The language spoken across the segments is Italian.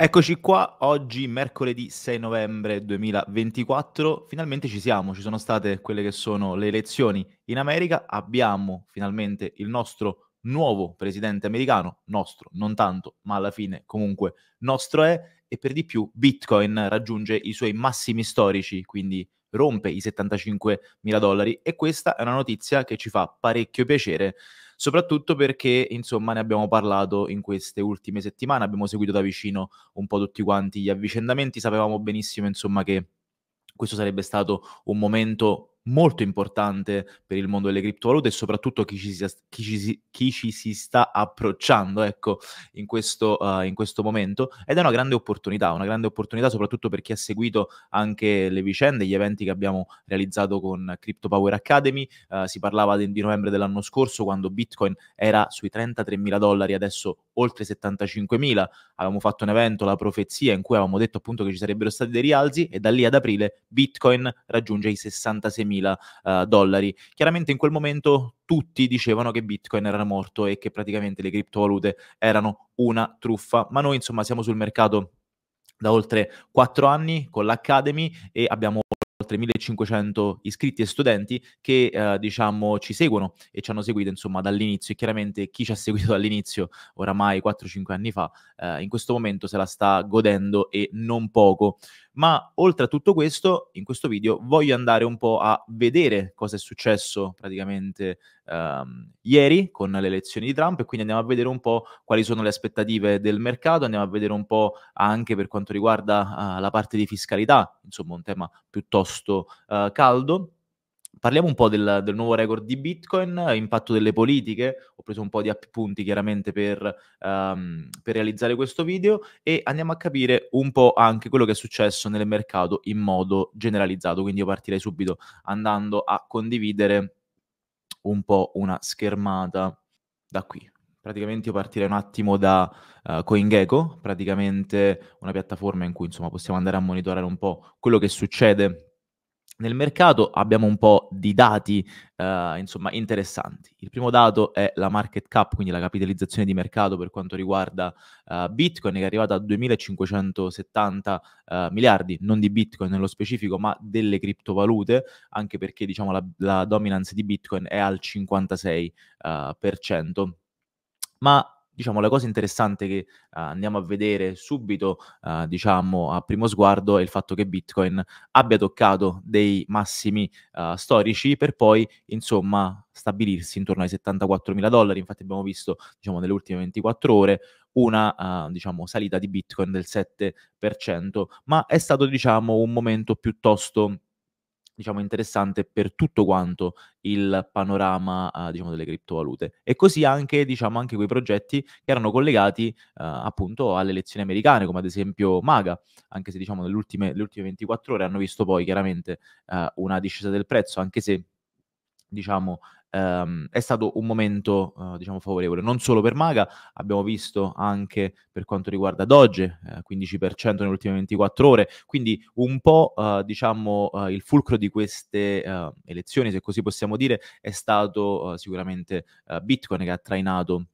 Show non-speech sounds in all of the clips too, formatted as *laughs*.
Eccoci qua, oggi mercoledì 6 novembre 2024, finalmente ci siamo, ci sono state quelle che sono le elezioni in America, abbiamo finalmente il nostro nuovo presidente americano, nostro non tanto, ma alla fine comunque nostro è, e per di più Bitcoin raggiunge i suoi massimi storici, quindi rompe i 75 mila dollari e questa è una notizia che ci fa parecchio piacere soprattutto perché insomma ne abbiamo parlato in queste ultime settimane, abbiamo seguito da vicino un po' tutti quanti gli avvicendamenti, sapevamo benissimo insomma che questo sarebbe stato un momento molto importante per il mondo delle criptovalute e soprattutto chi ci, sia, chi ci, si, chi ci si sta approcciando ecco, in, questo, uh, in, questo, momento ed è una grande opportunità, una grande opportunità soprattutto per chi ha seguito anche le vicende, gli eventi che abbiamo realizzato con Crypto Power Academy, uh, si parlava di, di novembre dell'anno scorso quando Bitcoin era sui 33 mila dollari, adesso oltre 75 mila, avevamo fatto un evento, la profezia, in cui avevamo detto appunto che ci sarebbero stati dei rialzi e da lì ad aprile Bitcoin raggiunge i 66 mila uh, dollari. Chiaramente in quel momento tutti dicevano che Bitcoin era morto e che praticamente le criptovalute erano una truffa, ma noi insomma siamo sul mercato da oltre quattro anni con l'Academy e abbiamo oltre 1500 iscritti e studenti che eh, diciamo ci seguono e ci hanno seguito insomma dall'inizio e chiaramente chi ci ha seguito dall'inizio oramai 4-5 anni fa eh, in questo momento se la sta godendo e non poco ma oltre a tutto questo, in questo video voglio andare un po' a vedere cosa è successo praticamente ehm, ieri con le elezioni di Trump e quindi andiamo a vedere un po' quali sono le aspettative del mercato, andiamo a vedere un po' anche per quanto riguarda eh, la parte di fiscalità, insomma un tema piuttosto eh, caldo Parliamo un po' del, del, nuovo record di Bitcoin, impatto delle politiche, ho preso un po' di appunti chiaramente per, um, per, realizzare questo video e andiamo a capire un po' anche quello che è successo nel mercato in modo generalizzato, quindi io partirei subito andando a condividere un po' una schermata da qui. Praticamente io partirei un attimo da uh, CoinGecko, praticamente una piattaforma in cui insomma possiamo andare a monitorare un po' quello che succede nel mercato abbiamo un po' di dati eh, insomma, interessanti. Il primo dato è la market cap, quindi la capitalizzazione di mercato per quanto riguarda eh, Bitcoin, che è arrivata a 2570 eh, miliardi, non di Bitcoin nello specifico, ma delle criptovalute, anche perché diciamo, la, la dominance di Bitcoin è al 56%. Eh, ma diciamo, la cosa interessante che uh, andiamo a vedere subito, uh, diciamo, a primo sguardo è il fatto che Bitcoin abbia toccato dei massimi uh, storici per poi, insomma, stabilirsi intorno ai 74 mila dollari. Infatti abbiamo visto, diciamo, nelle ultime 24 ore una, uh, diciamo, salita di Bitcoin del 7%, ma è stato, diciamo, un momento piuttosto diciamo, interessante per tutto quanto il panorama uh, diciamo, delle criptovalute. E così anche, diciamo, anche quei progetti che erano collegati uh, appunto alle elezioni americane, come ad esempio Maga, anche se diciamo, nelle ultime, le ultime 24 ore hanno visto poi chiaramente uh, una discesa del prezzo, anche se diciamo, ehm, è stato un momento eh, diciamo favorevole non solo per Maga, abbiamo visto anche per quanto riguarda Doge, eh, 15% nelle ultime 24 ore, quindi un po' eh, diciamo eh, il fulcro di queste eh, elezioni, se così possiamo dire, è stato eh, sicuramente Bitcoin che ha trainato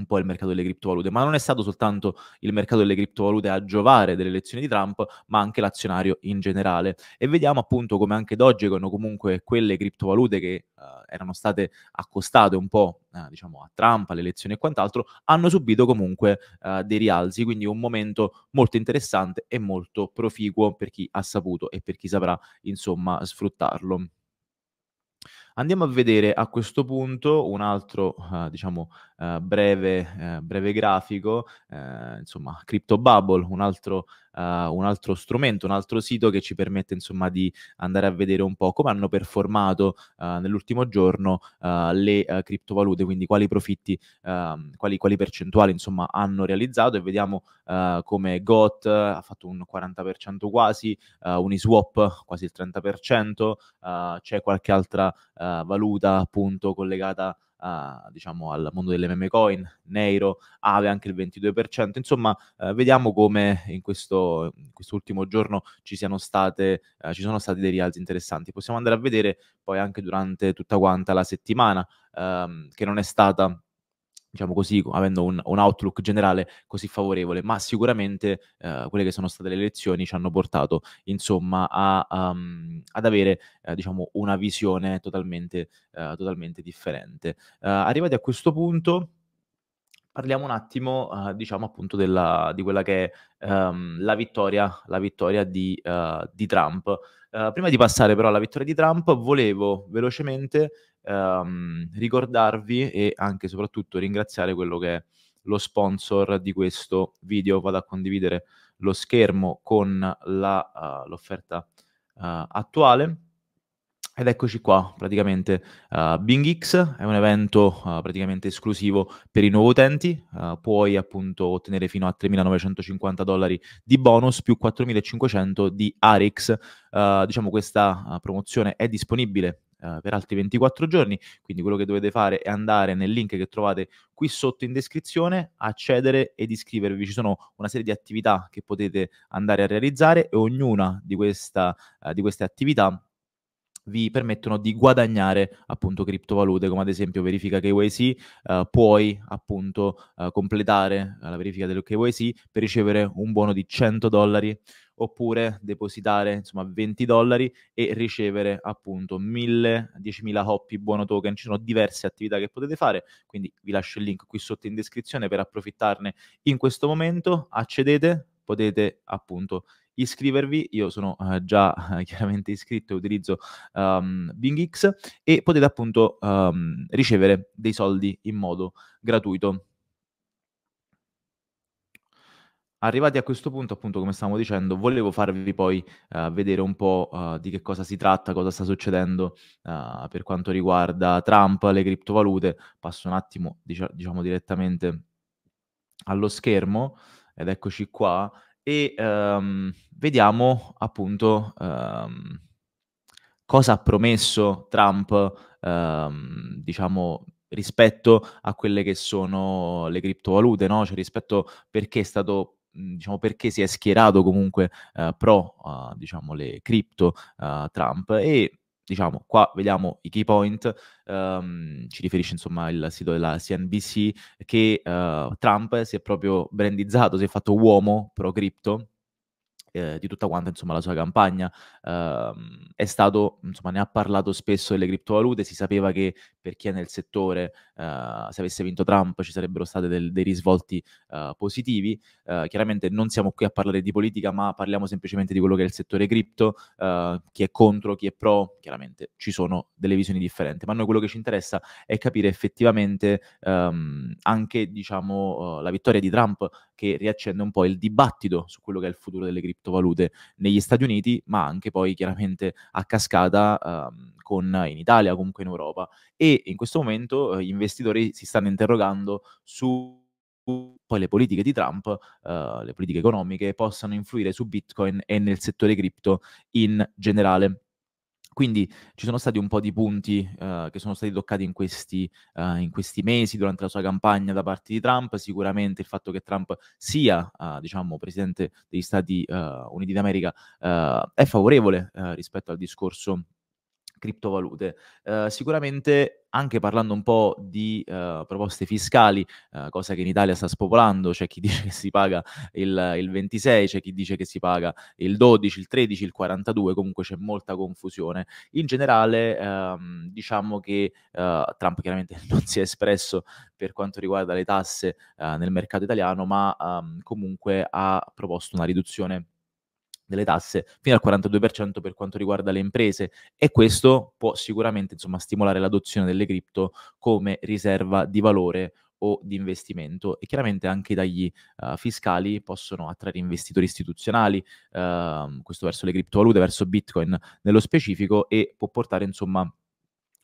un po' il mercato delle criptovalute, ma non è stato soltanto il mercato delle criptovalute a giovare delle elezioni di Trump, ma anche l'azionario in generale. E vediamo appunto come anche Dogecoin o comunque quelle criptovalute che uh, erano state accostate un po' uh, diciamo a Trump, alle elezioni e quant'altro, hanno subito comunque uh, dei rialzi, quindi un momento molto interessante e molto proficuo per chi ha saputo e per chi saprà insomma sfruttarlo. Andiamo a vedere a questo punto un altro, uh, diciamo, uh, breve, uh, breve, grafico, insomma, Crypto Bubble, un altro uh, un altro strumento, un altro sito che ci permette insomma di andare a vedere un po' come hanno performato uh, nell'ultimo giorno uh, le criptovalute, quindi quali profitti, ehm, quali, quali, percentuali insomma hanno realizzato e vediamo come GOT ha fatto un 40% quasi, Uniswap quasi il 30%, c'è qualche altra valuta appunto collegata a uh, diciamo, al mondo delle meme coin, Nero, Ave anche il 22%, insomma uh, vediamo come in questo ultimo giorno ci, state, uh, ci sono stati dei rialzi interessanti. Possiamo andare a vedere poi anche durante tutta quanta la settimana, um, che non è stata diciamo così, avendo un, un, outlook generale così favorevole, ma sicuramente eh, quelle che sono state le elezioni ci hanno portato, insomma, a, um, ad avere, eh, diciamo, una visione totalmente, eh, totalmente differente. Eh, arrivati a questo punto, parliamo un attimo, uh, diciamo appunto, della, di quella che è um, la vittoria, la vittoria di, uh, di Trump. Uh, prima di passare però alla vittoria di Trump, volevo velocemente ehm, ricordarvi e anche e soprattutto ringraziare quello che è lo sponsor di questo video. Vado a condividere lo schermo con la, uh, l'offerta uh, attuale ed eccoci qua, praticamente uh, Bing X è un evento uh, praticamente esclusivo per i nuovi utenti, uh, puoi appunto ottenere fino a 3.950 dollari di bonus più 4.500 di Arix. diciamo questa promozione è disponibile per altri 24 giorni, quindi quello che dovete fare è andare nel link che trovate qui sotto in descrizione, accedere ed iscrivervi. Ci sono una serie di attività che potete andare a realizzare e ognuna di, questa, di queste attività vi permettono di guadagnare appunto criptovalute, come ad esempio verifica KYC, eh, puoi appunto eh, completare eh, la verifica del KYC per ricevere un buono di 100 dollari oppure depositare insomma 20 dollari e ricevere appunto 1000, 10.000 hoppy buono token, ci sono diverse attività che potete fare, quindi vi lascio il link qui sotto in descrizione per approfittarne in questo momento, accedete, potete appunto iscrivervi. Io sono eh, già eh, chiaramente iscritto e utilizzo um, ehm, BingX e potete appunto um, ricevere dei soldi in modo gratuito. Arrivati a questo punto, appunto, come stavamo dicendo, volevo farvi poi uh, vedere un po' uh, di che cosa si tratta, cosa sta succedendo uh, per quanto riguarda Trump, le criptovalute. Passo un attimo, dic- diciamo, direttamente allo schermo ed eccoci qua e um, vediamo appunto um, cosa ha promesso Trump, um, diciamo, rispetto a quelle che sono le criptovalute, no? cioè rispetto perché è stato mhmm, diciamo perché si è schierato comunque uh, pro uh, diciamo le cripto uh, Trump e diciamo, qua vediamo i key point, um, ci riferisce insomma il sito della CNBC, che uh, Trump si è proprio brandizzato, si è fatto uomo pro cripto, eh, di tutta quanta insomma, la sua campagna. Eh, è stato, insomma, ne ha parlato spesso delle criptovalute, si sapeva che per chi è nel settore eh, se avesse vinto Trump ci sarebbero stati dei risvolti eh, positivi. Eh, chiaramente non siamo qui a parlare di politica, ma parliamo semplicemente di quello che è il settore cripto, eh, chi è contro, chi è pro, chiaramente ci sono delle visioni differenti, ma a noi quello che ci interessa è capire effettivamente ehm, anche diciamo, eh, la vittoria di Trump che riaccende un po' il dibattito su quello che è il futuro delle criptovalute negli Stati Uniti, ma anche poi chiaramente a cascata ehm, con, in Italia, comunque in Europa. E in questo momento eh, gli investitori si stanno interrogando su poi le politiche di Trump, uh, le politiche economiche, possano influire su Bitcoin e nel settore cripto in generale. Quindi ci sono stati un po' di punti uh, che sono stati toccati in questi, uh, in questi, mesi durante la sua campagna da parte di Trump. Sicuramente il fatto che Trump sia, uh, diciamo, presidente degli Stati Uniti d'America è favorevole rispetto al discorso criptovalute. Uh, sicuramente anche parlando un po' di uh, proposte fiscali, uh, cosa che in Italia sta spopolando, c'è chi dice che si paga il, il 26, c'è chi dice che si paga il 12, il 13, il 42, comunque c'è molta confusione. In generale um, diciamo che Trump chiaramente *laughs* non si è espresso per quanto riguarda le tasse nel mercato italiano, ma um, comunque ha proposto una riduzione delle tasse fino al 42% per quanto riguarda le imprese e questo può sicuramente insomma, stimolare l'adozione delle cripto come riserva di valore o di investimento e chiaramente anche i tagli uh, fiscali possono attrarre investitori istituzionali, uh, questo verso le criptovalute, verso Bitcoin nello specifico e può portare insomma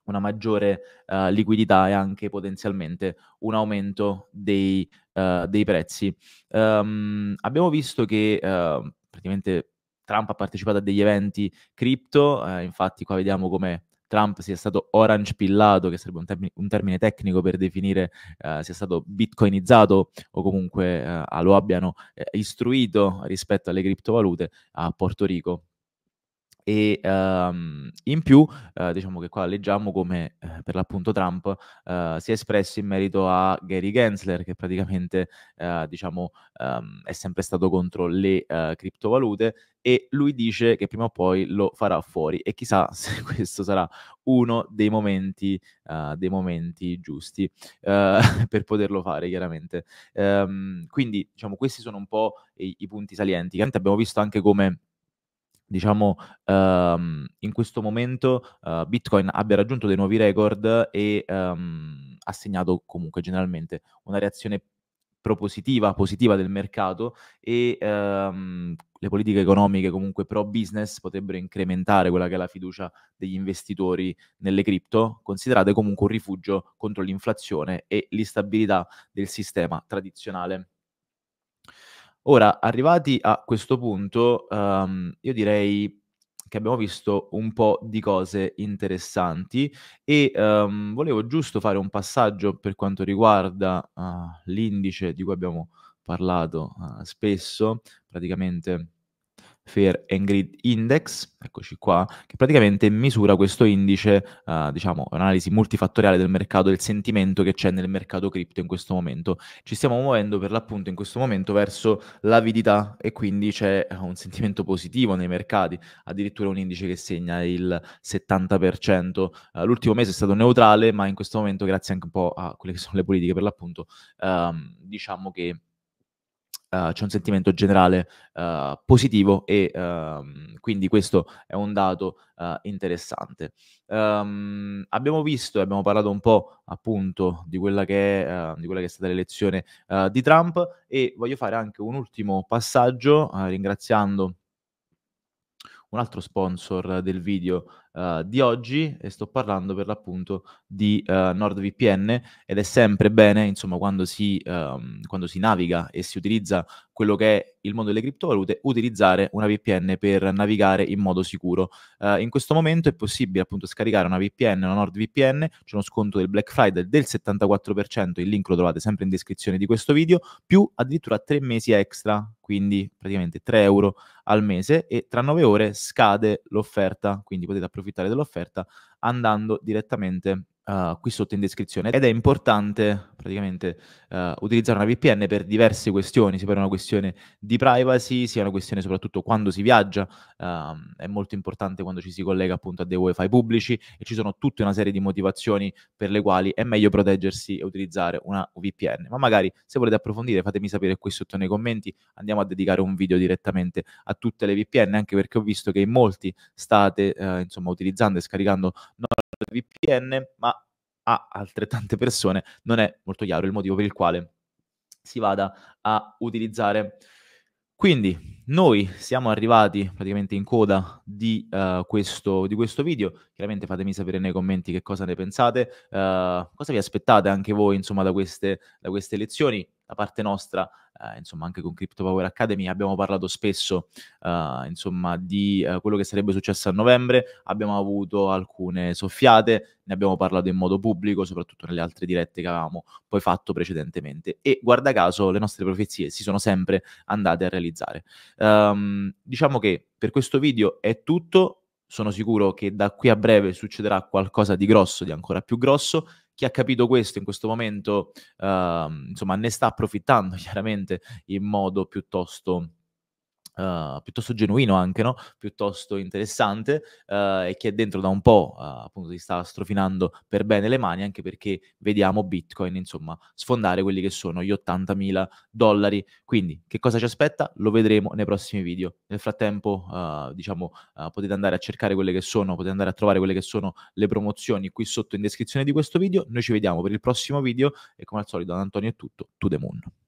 una maggiore uh, liquidità e anche potenzialmente un aumento dei, eh, dei prezzi. Um, abbiamo visto che ehm, praticamente Trump ha partecipato a degli eventi cripto, eh, infatti qua vediamo come Trump sia stato orange pillato, che sarebbe un, termine, un termine tecnico per definire eh, sia stato bitcoinizzato o comunque eh, lo abbiano eh, istruito rispetto alle criptovalute a Porto Rico e um, in più uh, diciamo che qua leggiamo come eh, per l'appunto Trump uh, si è espresso in merito a Gary Gensler che praticamente uh, diciamo um, è sempre stato contro le criptovalute e lui dice che prima o poi lo farà fuori e chissà *laughs* se questo sarà uno dei momenti, dei momenti giusti *laughs* per poterlo fare chiaramente. Um, quindi diciamo questi sono un po' i, i punti salienti. che abbiamo visto anche come diciamo, um, in questo momento uh, Bitcoin abbia raggiunto dei nuovi record e um, ha segnato comunque generalmente una reazione propositiva, positiva del mercato e um, le politiche economiche comunque pro business potrebbero incrementare quella che è la fiducia degli investitori nelle cripto, considerate comunque un rifugio contro l'inflazione e l'instabilità del sistema tradizionale Ora, arrivati a questo punto, um, io direi che abbiamo visto un po' di cose interessanti e um, volevo giusto fare un passaggio per quanto riguarda uh, l'indice di cui abbiamo parlato uh, spesso, praticamente Fair and Grid Index, eccoci qua, che praticamente misura questo indice, eh, diciamo, un'analisi multifattoriale del mercato, del sentimento che c'è nel mercato cripto in questo momento. Ci stiamo muovendo per l'appunto in questo momento verso l'avidità e quindi c'è eh, un sentimento positivo nei mercati, addirittura un indice che segna il 70%. Eh, l'ultimo mese è stato neutrale, ma in questo momento, grazie anche un po' a quelle che sono le politiche per l'appunto, ehm, diciamo che eh, c'è un sentimento generale uh, positivo e uh, quindi questo è un dato eh, interessante. Um, abbiamo visto e abbiamo parlato un po' appunto di quella che è, di quella che è stata l'elezione di Trump e voglio fare anche un ultimo passaggio ringraziando un altro sponsor del video eh, di oggi e sto parlando per l'appunto di uh, NordVPN ed è sempre bene, insomma, quando si, um, quando si naviga e si utilizza quello che è il mondo delle criptovalute, utilizzare una VPN per navigare in modo sicuro. Uh, in questo momento è possibile appunto scaricare una VPN, una NordVPN, c'è uno sconto del Black Friday del 74%, il link lo trovate sempre in descrizione di questo video, più addirittura tre mesi extra, quindi praticamente 3 euro al mese e tra 9 ore scade l'offerta, quindi potete approfittare approfittare dell'offerta andando direttamente Uh, qui sotto in descrizione ed è importante praticamente uh, utilizzare una VPN per diverse questioni, sia per una questione di privacy, sia una questione soprattutto quando si viaggia, uh, è molto importante quando ci si collega appunto a dei wifi pubblici e ci sono tutta una serie di motivazioni per le quali è meglio proteggersi e utilizzare una VPN. Ma magari se volete approfondire fatemi sapere qui sotto nei commenti, andiamo a dedicare un video direttamente a tutte le VPN, anche perché ho visto che in molti state eh, insomma utilizzando e scaricando non VPN, ma a altrettante persone non è molto chiaro il motivo per il quale si vada a utilizzare. Quindi noi siamo arrivati praticamente in coda di, uh, questo, di, questo, video, chiaramente fatemi sapere nei commenti che cosa ne pensate, uh, cosa vi aspettate anche voi insomma da queste, da queste lezioni, da parte nostra eh, insomma anche con Crypto Power Academy abbiamo parlato spesso eh, insomma di eh, quello che sarebbe successo a novembre, abbiamo avuto alcune soffiate, ne abbiamo parlato in modo pubblico, soprattutto nelle altre dirette che avevamo poi fatto precedentemente e guarda caso le nostre profezie si sono sempre andate a realizzare. Um, diciamo che per questo video è tutto, sono sicuro che da qui a breve succederà qualcosa di grosso, di ancora più grosso chi ha capito questo in questo momento, uh, insomma, ne sta approfittando *laughs* chiaramente in modo piuttosto Uh, piuttosto genuino anche, no? piuttosto interessante uh, e che dentro da un po' uh, appunto si sta strofinando per bene le mani anche perché vediamo Bitcoin insomma sfondare quelli che sono gli 80.000 dollari. Quindi che cosa ci aspetta? Lo vedremo nei prossimi video. Nel frattempo diciamo potete andare a cercare quelle che sono, potete andare a trovare quelle che sono le promozioni qui sotto in descrizione di questo video. Noi ci vediamo per il prossimo video e come al solito da Antonio è tutto, to the moon.